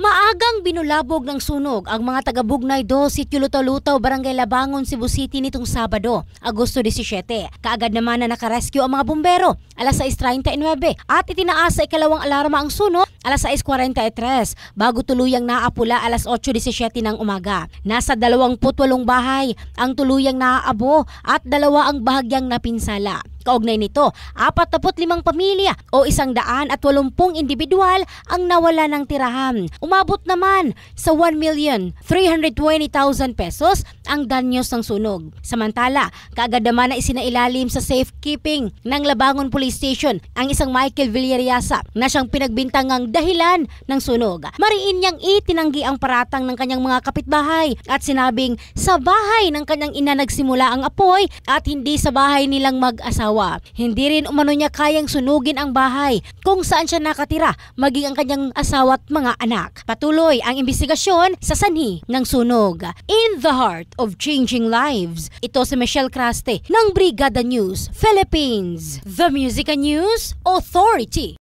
Maagang binulabog ng sunog ang mga taga-Bugnay 2, Sityo Lutaw-Lutaw, Barangay Labangon, Cebu City nitong Sabado, Agosto 17. Kaagad naman na nakareskyo ang mga bumbero, alas 6.39 at itinaas sa ikalawang alarma ang sunog alas 6.43 bago tuluyang naapula alas 8.17 ng umaga. Nasa 28 bahay ang tuluyang naaabo at dalawa ang bahagyang napinsala. Kaugnay nito, 45 pamilya o 180 individual ang nawala ng tirahan. Umabot naman sa 1,320,000 pesos ang danyos ng sunog. Samantala, kaagad naman na isinailalim sa safekeeping ng Labangon Police Station ang isang Michael Villariasa na siyang pinagbintangang dahilan ng sunog. Mariin niyang itinanggi ang paratang ng kanyang mga kapitbahay at sinabing sa bahay ng kanyang ina nagsimula ang apoy at hindi sa bahay nilang mag-asawa asawa. Hindi rin umano niya kayang sunugin ang bahay kung saan siya nakatira maging ang kanyang asawa at mga anak. Patuloy ang imbestigasyon sa sanhi ng sunog. In the heart of changing lives, ito si Michelle Craste ng Brigada News Philippines, The Music News Authority.